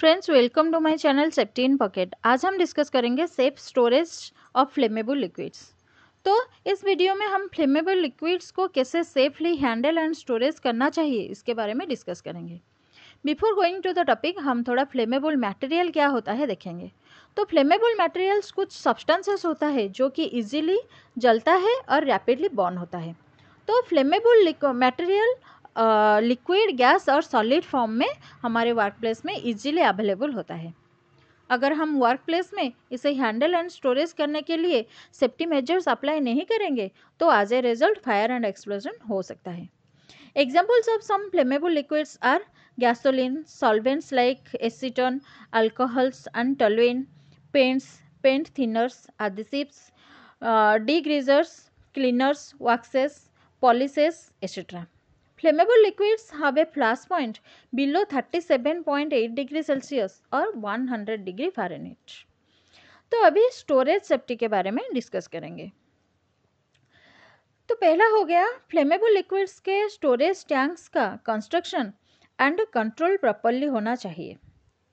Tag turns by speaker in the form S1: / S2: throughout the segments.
S1: friends welcome to my channel safety in pocket आज हम discuss करेंगे safe storage of flammable liquids तो इस वीडियो में हम फ्लेमेबल लिक्विड्स को कैसे सेफली हैंडल एंड स्टोरेज करना चाहिए इसके बारे में डिस्कस करेंगे before going to the topic हम थोड़ा फ्लेमेबल मटेरियल क्या होता है देखेंगे तो फ्लेमेबल मटेरियल्स कुछ सब्सटेंसेस होता है जो कि ईजिली जलता है और रैपिडली बॉर्न होता है तो फ्लेमेबल मटेरियल लिक्विड गैस और सॉलिड फॉर्म में हमारे वर्क प्लेस में इजीली अवेलेबल होता है अगर हम वर्क प्लेस में इसे हैंडल एंड स्टोरेज करने के लिए सेफ्टी मेजर्स अप्लाई नहीं करेंगे तो as a result fire and explosion हो सकता है examples of some flammable liquids are gasoline solvents like acetone alcohols and toluene paints paint thinners adhesives degreasers cleaners waxes polishes etcetera Flammable liquids point below thirty point point 37.8 degree Celsius और 100 degree Fahrenheit तो अभी storage safety के बारे में discuss करेंगे तो पहला हो गया फ्लेमेबल लिक्विड्स के स्टोरेज टैंक्स का कंस्ट्रक्शन एंड कंट्रोल प्रॉपरली होना चाहिए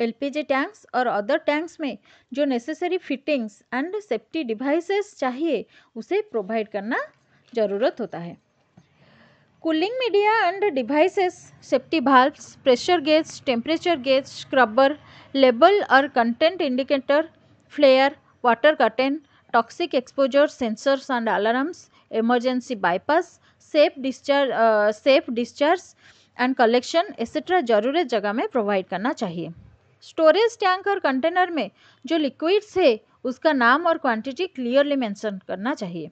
S1: एलपीजी टैंक्स और अदर टैंक्स में जो necessary fittings and safety devices चाहिए उसे प्रोवाइड करना ज़रूरत होता है cooling media and devices safety valves pressure gauge temperature gauge scrubber लेबल और content indicator flare water curtain toxic exposure sensors and alarms emergency bypass safe discharge safe discharge and collection etcetera जरूरी जगह में provide करना चाहिए storage tank और container में जो लिक्विड्स है उसका नाम और क्वांटिटी क्लियरली मेंशन करना चाहिए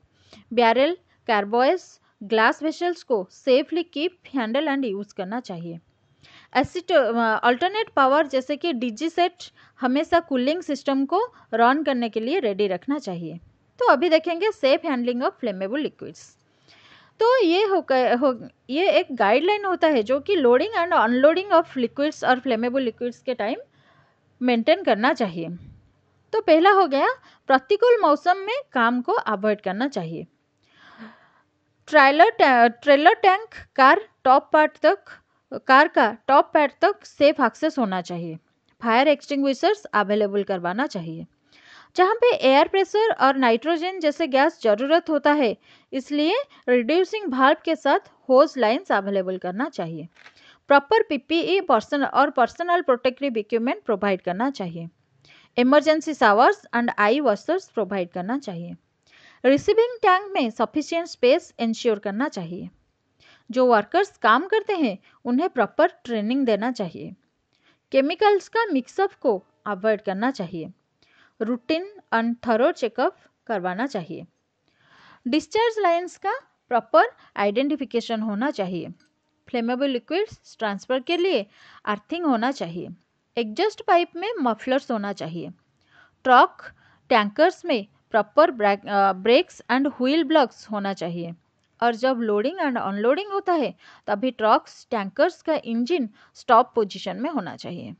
S1: बैरल कार्बोइस ग्लास वेसल्स को safely keep handle and use करना चाहिए एसिट अल्टरनेट पावर जैसे कि डीजी सेट हमेशा कूलिंग सिस्टम को रन करने के लिए रेडी रखना चाहिए तो अभी देखेंगे safe handling of flammable liquids तो ये हो, हो ये एक गाइडलाइन होता है जो कि loading and unloading of liquids और फ्लेमेबल लिक्विड्स के टाइम मेंटेन करना चाहिए तो पहला हो गया प्रतिकूल मौसम में काम को अवॉइड करना चाहिए trailer trailer tank car top part तक कार का टॉप पैड तक सेफ एक्सेस होना चाहिए फायर एक्सटिंग्विशर्स अवेलेबल करवाना चाहिए जहाँ पे एयर प्रेशर और नाइट्रोजन जैसे गैस ज़रूरत होता है इसलिए रिड्यूसिंग भाल्व के साथ होज लाइन्स अवेलेबल करना चाहिए प्रॉपर पीपीई पर्सनल और पर्सनल प्रोटेक्टिव इक्विपमेंट प्रोवाइड करना चाहिए emergency showers and eye washers provide करना चाहिए रिसीविंग टैंक में सफिशियंट स्पेस इंश्योर करना चाहिए जो वर्कर्स काम करते हैं उन्हें प्रॉपर ट्रेनिंग देना चाहिए केमिकल्स का मिक्सअप को अवॉइड करना चाहिए रूटीन एंड थरो चेकअप करवाना चाहिए डिस्चार्ज लाइन्स का प्रॉपर आइडेंटिफिकेशन होना चाहिए फ्लेमेबल लिक्विड्स ट्रांसफ़र के लिए अर्थिंग होना चाहिए एग्जस्ट पाइप में मफलर्स होना चाहिए ट्रक टैंकर्स में proper brakes and wheel blocks होना चाहिए और जब लोडिंग एंड अनलोडिंग होता है तभी ट्रक्स टैंकर्स का इंजन स्टॉप पोजीशन में होना चाहिए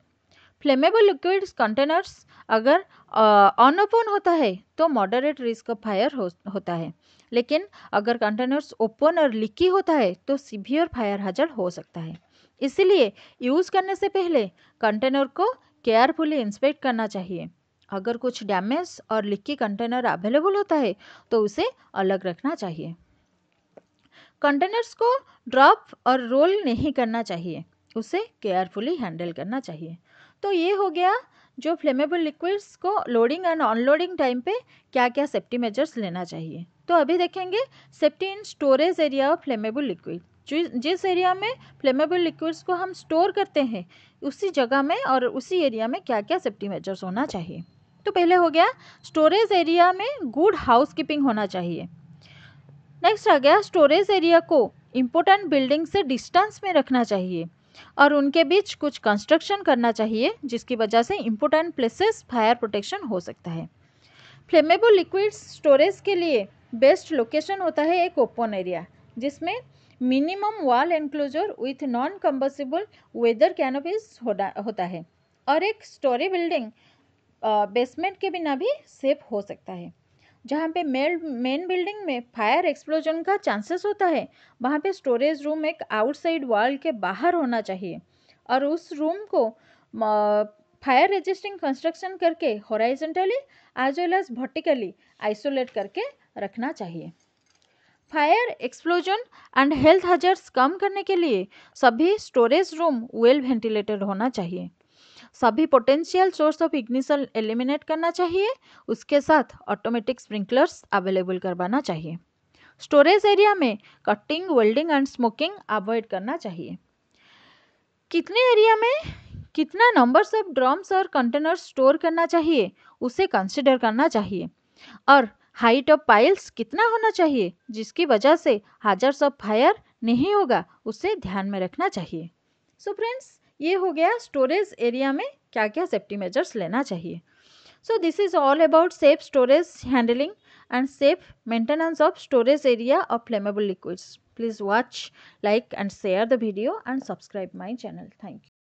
S1: फ्लेमेबल लिक्विड्स कंटेनर्स अगर ऑन uh, ओपन होता है तो मॉडरेट रिस्क ऑफ फायर हो, होता है लेकिन अगर कंटेनर्स ओपन और लिकी होता है तो सीवियर फायर हाजर हो सकता है इसीलिए यूज़ करने से पहले कंटेनर को केयरफुली इंस्पेक्ट करना चाहिए अगर कुछ डैमेज और लिक्की कंटेनर अवेलेबल होता है तो उसे अलग रखना चाहिए कंटेनर्स को ड्रॉप और रोल नहीं करना चाहिए उसे केयरफुली हैंडल करना चाहिए तो ये हो गया जो फ्लेमेबल लिक्विड्स को लोडिंग एंड अनलोडिंग टाइम पे क्या क्या सेफ्टी मेजर्स लेना चाहिए तो अभी देखेंगे safety in storage area of flammable liquid जिस एरिया में फ्लेमेबल लिक्विड्स को हम स्टोर करते हैं उसी जगह में और उसी एरिया में क्या क्या सेफ्टी मेजर्स होना चाहिए तो पहले हो गया स्टोरेज एरिया में गुड कीपिंग होना चाहिए नेक्स्ट आ गया स्टोरेज एरिया को इम्पोर्टेंट बिल्डिंग से डिस्टेंस में रखना चाहिए और उनके बीच कुछ कंस्ट्रक्शन करना चाहिए जिसकी वजह से इम्पोर्टेंट प्लेसेस फायर प्रोटेक्शन हो सकता है फ्लेमेबल लिक्विड स्टोरेज के लिए बेस्ट लोकेशन होता है एक ओपन एरिया जिसमें minimum wall enclosure with non combustible weather canopies होता है और एक स्टोरी बिल्डिंग बेसमेंट के बिना भी सेफ हो सकता है जहाँ पे मेल मेन बिल्डिंग में फायर एक्सप्लोजन का चांसेस होता है वहाँ पे स्टोरेज रूम एक आउटसाइड वॉल के बाहर होना चाहिए और उस रूम को फायर रेजिस्टिंग कंस्ट्रक्शन करके horizontally as well as vertically isolate करके रखना चाहिए fire explosion and health hazards कम करने के लिए सभी स्टोरेज रूम वेल वेंटिलेटेड होना चाहिए सभी potential source of ignition eliminate करना चाहिए उसके साथ ऑटोमेटिक स्प्रिंकलर्स अवेलेबल करवाना चाहिए स्टोरेज एरिया में cutting welding and smoking avoid करना चाहिए कितने एरिया में कितना नंबर्स ऑफ ड्रम्स और कंटेनर्स स्टोर करना चाहिए उसे कंसिडर करना चाहिए और हाइट ऑफ पाइल्स कितना होना चाहिए जिसकी वजह से हाजर्स ऑफ फायर नहीं होगा उसे ध्यान में रखना चाहिए सो so फ्रेंड्स ये हो गया स्टोरेज एरिया में क्या क्या सेफ्टी मेजर्स लेना चाहिए so this is all about safe storage handling and safe maintenance of storage area of flammable liquids please watch like and share the video and subscribe my channel thank you